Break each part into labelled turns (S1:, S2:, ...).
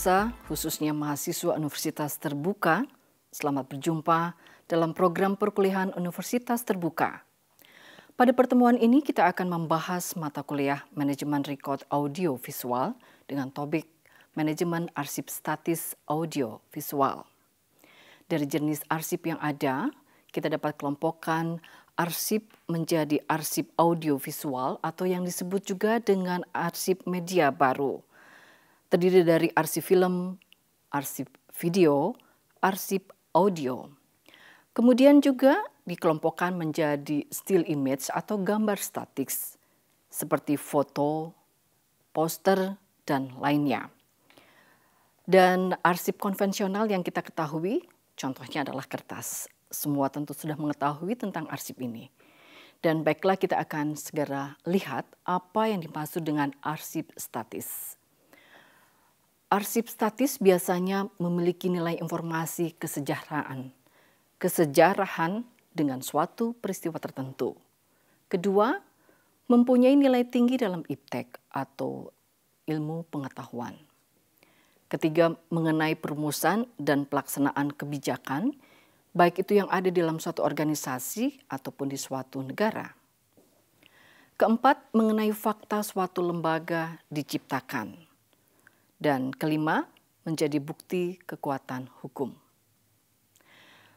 S1: Pemirsa, khususnya mahasiswa universitas terbuka, selamat berjumpa dalam program perkuliahan universitas terbuka. Pada pertemuan ini kita akan membahas mata kuliah Manajemen Record Audio Visual dengan topik Manajemen Arsip Statis Audio Visual. Dari jenis arsip yang ada, kita dapat kelompokkan arsip menjadi arsip audio visual atau yang disebut juga dengan arsip media baru terdiri dari arsip film, arsip video, arsip audio. Kemudian juga dikelompokkan menjadi still image atau gambar statis seperti foto, poster, dan lainnya. Dan arsip konvensional yang kita ketahui contohnya adalah kertas. Semua tentu sudah mengetahui tentang arsip ini. Dan baiklah kita akan segera lihat apa yang dimaksud dengan arsip statis. Arsip statis biasanya memiliki nilai informasi kesejahteraan, kesejarahan dengan suatu peristiwa tertentu. Kedua, mempunyai nilai tinggi dalam iptek atau ilmu pengetahuan. Ketiga, mengenai perumusan dan pelaksanaan kebijakan, baik itu yang ada dalam suatu organisasi ataupun di suatu negara. Keempat, mengenai fakta suatu lembaga diciptakan. Dan kelima, menjadi bukti kekuatan hukum.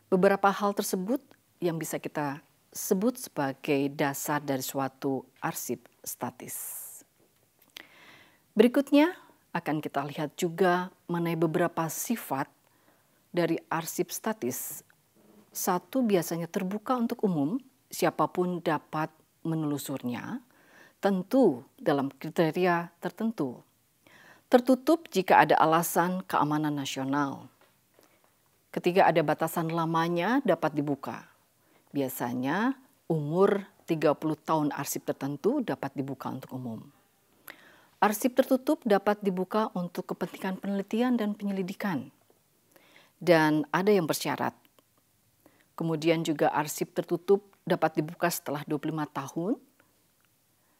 S1: Beberapa hal tersebut yang bisa kita sebut sebagai dasar dari suatu arsip statis. Berikutnya akan kita lihat juga mengenai beberapa sifat dari arsip statis. Satu biasanya terbuka untuk umum, siapapun dapat menelusurnya, tentu dalam kriteria tertentu tertutup jika ada alasan keamanan nasional. Ketika ada batasan lamanya dapat dibuka. Biasanya umur 30 tahun arsip tertentu dapat dibuka untuk umum. Arsip tertutup dapat dibuka untuk kepentingan penelitian dan penyelidikan. Dan ada yang bersyarat. Kemudian juga arsip tertutup dapat dibuka setelah 25 tahun.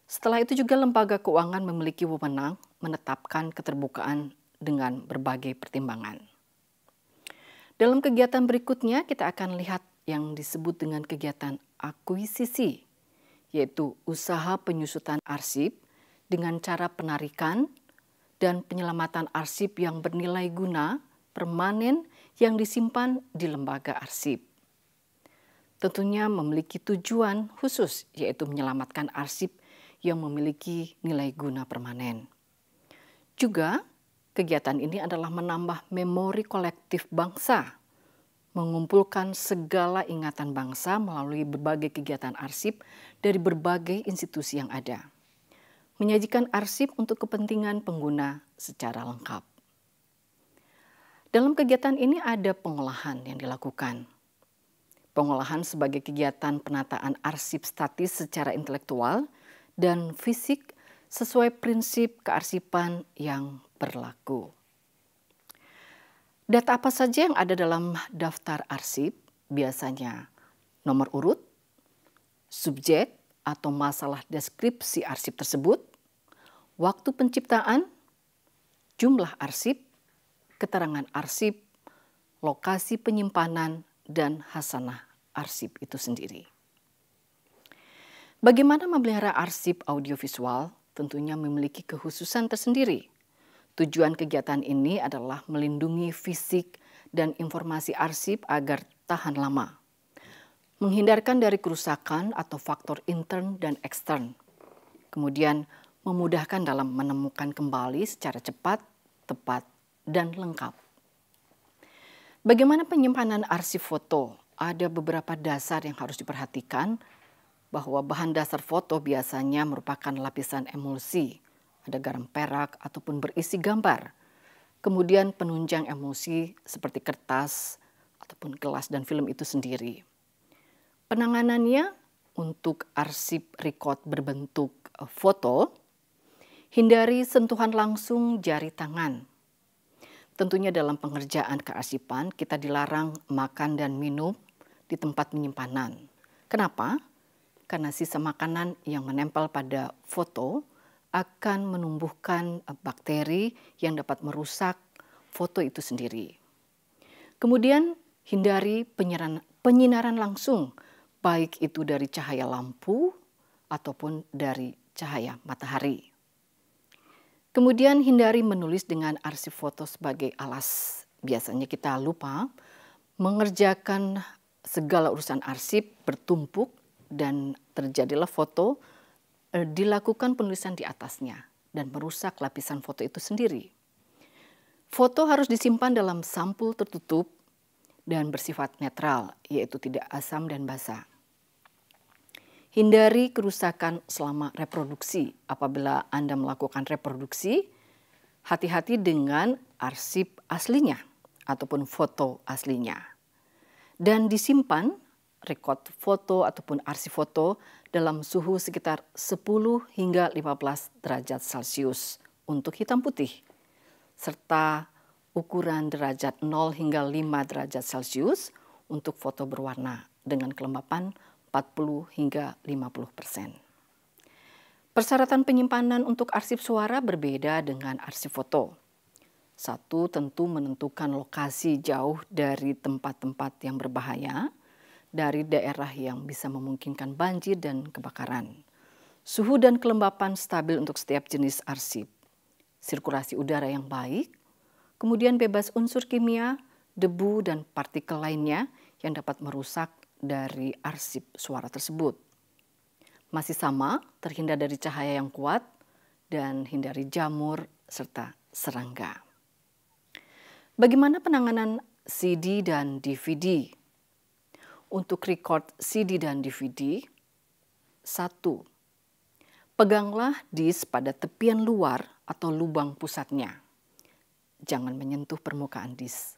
S1: Setelah itu juga lembaga keuangan memiliki wewenang menetapkan keterbukaan dengan berbagai pertimbangan. Dalam kegiatan berikutnya kita akan lihat yang disebut dengan kegiatan akuisisi, yaitu usaha penyusutan arsip dengan cara penarikan dan penyelamatan arsip yang bernilai guna permanen yang disimpan di lembaga arsip. Tentunya memiliki tujuan khusus, yaitu menyelamatkan arsip yang memiliki nilai guna permanen. Juga, kegiatan ini adalah menambah memori kolektif bangsa, mengumpulkan segala ingatan bangsa melalui berbagai kegiatan arsip dari berbagai institusi yang ada, menyajikan arsip untuk kepentingan pengguna secara lengkap. Dalam kegiatan ini ada pengolahan yang dilakukan. Pengolahan sebagai kegiatan penataan arsip statis secara intelektual dan fisik sesuai prinsip kearsipan yang berlaku. Data apa saja yang ada dalam daftar arsip biasanya nomor urut, subjek atau masalah deskripsi arsip tersebut, waktu penciptaan, jumlah arsip, keterangan arsip, lokasi penyimpanan, dan hasanah arsip itu sendiri. Bagaimana memelihara arsip audiovisual tentunya memiliki kehususan tersendiri. Tujuan kegiatan ini adalah melindungi fisik dan informasi arsip agar tahan lama. Menghindarkan dari kerusakan atau faktor intern dan ekstern. Kemudian memudahkan dalam menemukan kembali secara cepat, tepat, dan lengkap. Bagaimana penyimpanan arsip foto? Ada beberapa dasar yang harus diperhatikan bahwa bahan dasar foto biasanya merupakan lapisan emulsi, ada garam perak ataupun berisi gambar. Kemudian penunjang emulsi seperti kertas ataupun gelas dan film itu sendiri. Penanganannya untuk arsip record berbentuk eh, foto, hindari sentuhan langsung jari tangan. Tentunya dalam pengerjaan kearsipan kita dilarang makan dan minum di tempat penyimpanan. Kenapa? karena sisa makanan yang menempel pada foto akan menumbuhkan eh, bakteri yang dapat merusak foto itu sendiri. Kemudian hindari penyiaran, penyinaran langsung, baik itu dari cahaya lampu ataupun dari cahaya matahari. Kemudian hindari menulis dengan arsip foto sebagai alas. Biasanya kita lupa mengerjakan segala urusan arsip bertumpuk dan terjadilah foto eh, dilakukan penulisan di atasnya dan merusak lapisan foto itu sendiri. Foto harus disimpan dalam sampul tertutup dan bersifat netral, yaitu tidak asam dan basah. Hindari kerusakan selama reproduksi. Apabila Anda melakukan reproduksi, hati-hati dengan arsip aslinya ataupun foto aslinya. Dan disimpan rekod foto ataupun arsip foto dalam suhu sekitar 10 hingga 15 derajat Celcius untuk hitam putih, serta ukuran derajat 0 hingga 5 derajat Celcius untuk foto berwarna dengan kelembapan 40 hingga 50 persen. Persyaratan penyimpanan untuk arsip suara berbeda dengan arsip foto. Satu tentu menentukan lokasi jauh dari tempat-tempat yang berbahaya, dari daerah yang bisa memungkinkan banjir dan kebakaran. Suhu dan kelembapan stabil untuk setiap jenis arsip. Sirkulasi udara yang baik, kemudian bebas unsur kimia, debu, dan partikel lainnya yang dapat merusak dari arsip suara tersebut. Masih sama, terhindar dari cahaya yang kuat dan hindari jamur serta serangga. Bagaimana penanganan CD dan DVD? untuk record CD dan DVD. 1. Peganglah disk pada tepian luar atau lubang pusatnya. Jangan menyentuh permukaan disk.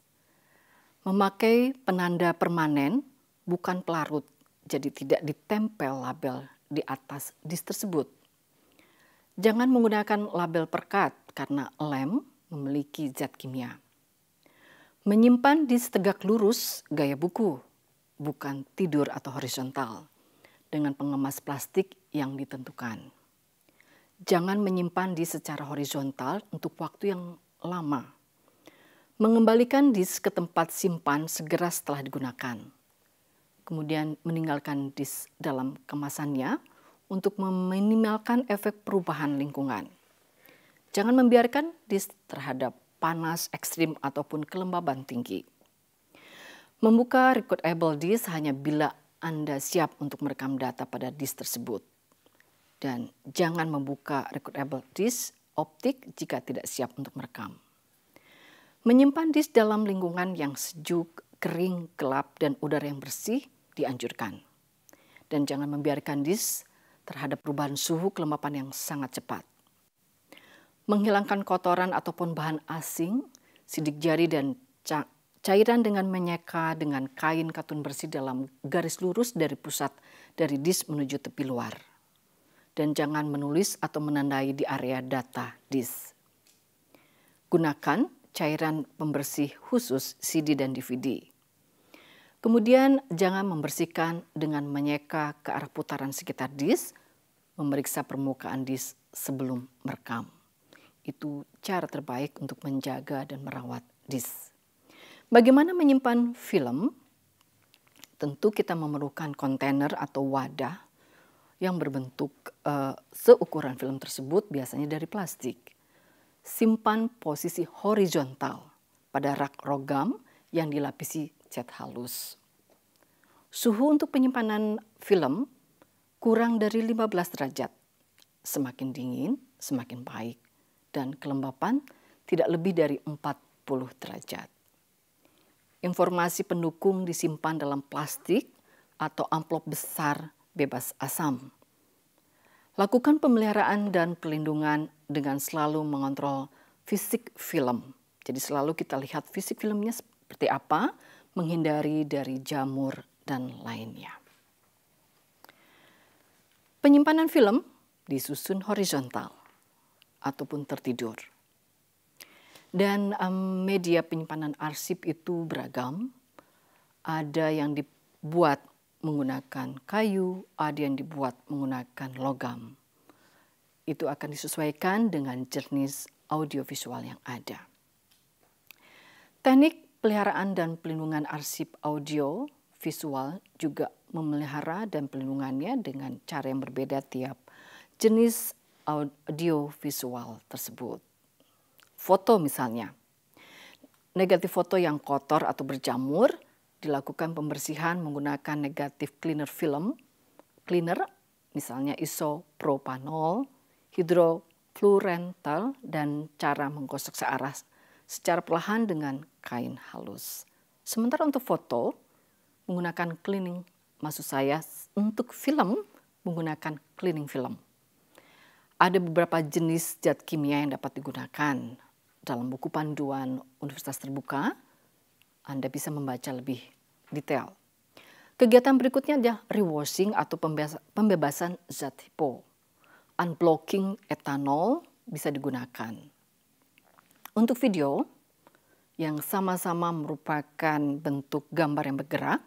S1: Memakai penanda permanen bukan pelarut, jadi tidak ditempel label di atas disk tersebut. Jangan menggunakan label perkat karena lem memiliki zat kimia. Menyimpan disk tegak lurus gaya buku bukan tidur atau horizontal, dengan pengemas plastik yang ditentukan. Jangan menyimpan di secara horizontal untuk waktu yang lama. Mengembalikan disk ke tempat simpan segera setelah digunakan. Kemudian meninggalkan disk dalam kemasannya untuk meminimalkan efek perubahan lingkungan. Jangan membiarkan disk terhadap panas ekstrim ataupun kelembaban tinggi. Membuka record able disk hanya bila Anda siap untuk merekam data pada disk tersebut. Dan jangan membuka record able disk optik jika tidak siap untuk merekam. Menyimpan disk dalam lingkungan yang sejuk, kering, gelap, dan udara yang bersih dianjurkan. Dan jangan membiarkan disk terhadap perubahan suhu kelembapan yang sangat cepat. Menghilangkan kotoran ataupun bahan asing, sidik jari dan Cairan dengan menyeka dengan kain katun bersih dalam garis lurus dari pusat dari disk menuju tepi luar. Dan jangan menulis atau menandai di area data disk. Gunakan cairan pembersih khusus CD dan DVD. Kemudian jangan membersihkan dengan menyeka ke arah putaran sekitar disk, memeriksa permukaan disk sebelum merekam. Itu cara terbaik untuk menjaga dan merawat disk. Bagaimana menyimpan film? Tentu kita memerlukan kontainer atau wadah yang berbentuk uh, seukuran film tersebut biasanya dari plastik. Simpan posisi horizontal pada rak rogam yang dilapisi cat halus. Suhu untuk penyimpanan film kurang dari 15 derajat. Semakin dingin, semakin baik. Dan kelembapan tidak lebih dari 40 derajat. Informasi pendukung disimpan dalam plastik atau amplop besar bebas asam. Lakukan pemeliharaan dan pelindungan dengan selalu mengontrol fisik film. Jadi selalu kita lihat fisik filmnya seperti apa, menghindari dari jamur dan lainnya. Penyimpanan film disusun horizontal ataupun tertidur. Dan um, media penyimpanan arsip itu beragam. Ada yang dibuat menggunakan kayu, ada yang dibuat menggunakan logam. Itu akan disesuaikan dengan jenis audiovisual yang ada. Teknik peliharaan dan pelindungan arsip audio visual juga memelihara dan pelindungannya dengan cara yang berbeda tiap jenis audio visual tersebut foto misalnya. Negatif foto yang kotor atau berjamur dilakukan pembersihan menggunakan negatif cleaner film, cleaner misalnya isopropanol, hidrofluorental, dan cara menggosok searah secara perlahan dengan kain halus. Sementara untuk foto, menggunakan cleaning, maksud saya untuk film menggunakan cleaning film. Ada beberapa jenis zat kimia yang dapat digunakan dalam buku panduan Universitas Terbuka, Anda bisa membaca lebih detail. Kegiatan berikutnya adalah rewashing atau pembebasan zat hipo. Unblocking etanol bisa digunakan. Untuk video yang sama-sama merupakan bentuk gambar yang bergerak,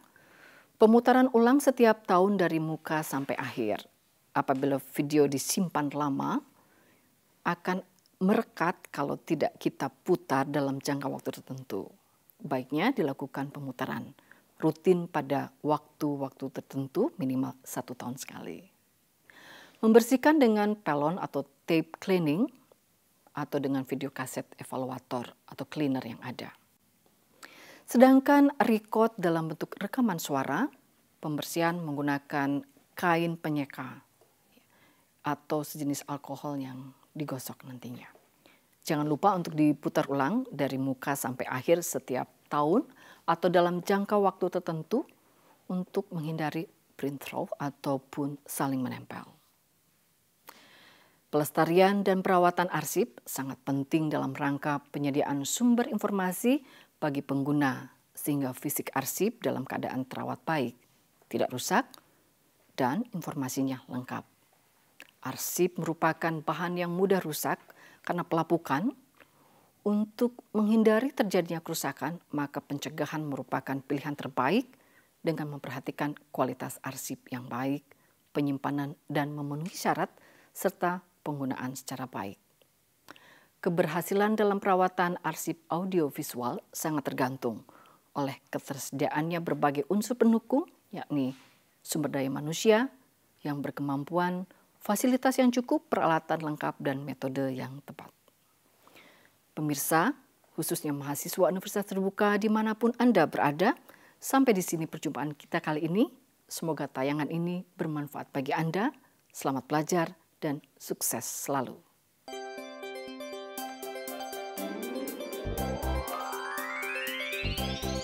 S1: pemutaran ulang setiap tahun dari muka sampai akhir. Apabila video disimpan lama, akan merekat kalau tidak kita putar dalam jangka waktu tertentu. Baiknya dilakukan pemutaran rutin pada waktu-waktu tertentu minimal satu tahun sekali. Membersihkan dengan pelon atau tape cleaning atau dengan video kaset evaluator atau cleaner yang ada. Sedangkan record dalam bentuk rekaman suara, pembersihan menggunakan kain penyeka atau sejenis alkohol yang digosok nantinya. Jangan lupa untuk diputar ulang dari muka sampai akhir setiap tahun atau dalam jangka waktu tertentu untuk menghindari print throw ataupun saling menempel. Pelestarian dan perawatan arsip sangat penting dalam rangka penyediaan sumber informasi bagi pengguna sehingga fisik arsip dalam keadaan terawat baik, tidak rusak, dan informasinya lengkap. Arsip merupakan bahan yang mudah rusak karena pelapukan. Untuk menghindari terjadinya kerusakan, maka pencegahan merupakan pilihan terbaik dengan memperhatikan kualitas arsip yang baik, penyimpanan dan memenuhi syarat, serta penggunaan secara baik. Keberhasilan dalam perawatan arsip audiovisual sangat tergantung oleh ketersediaannya berbagai unsur pendukung, yakni sumber daya manusia yang berkemampuan fasilitas yang cukup, peralatan lengkap, dan metode yang tepat. Pemirsa, khususnya mahasiswa Universitas Terbuka dimanapun Anda berada, sampai di sini perjumpaan kita kali ini. Semoga tayangan ini bermanfaat bagi Anda. Selamat belajar dan sukses selalu. Thank you.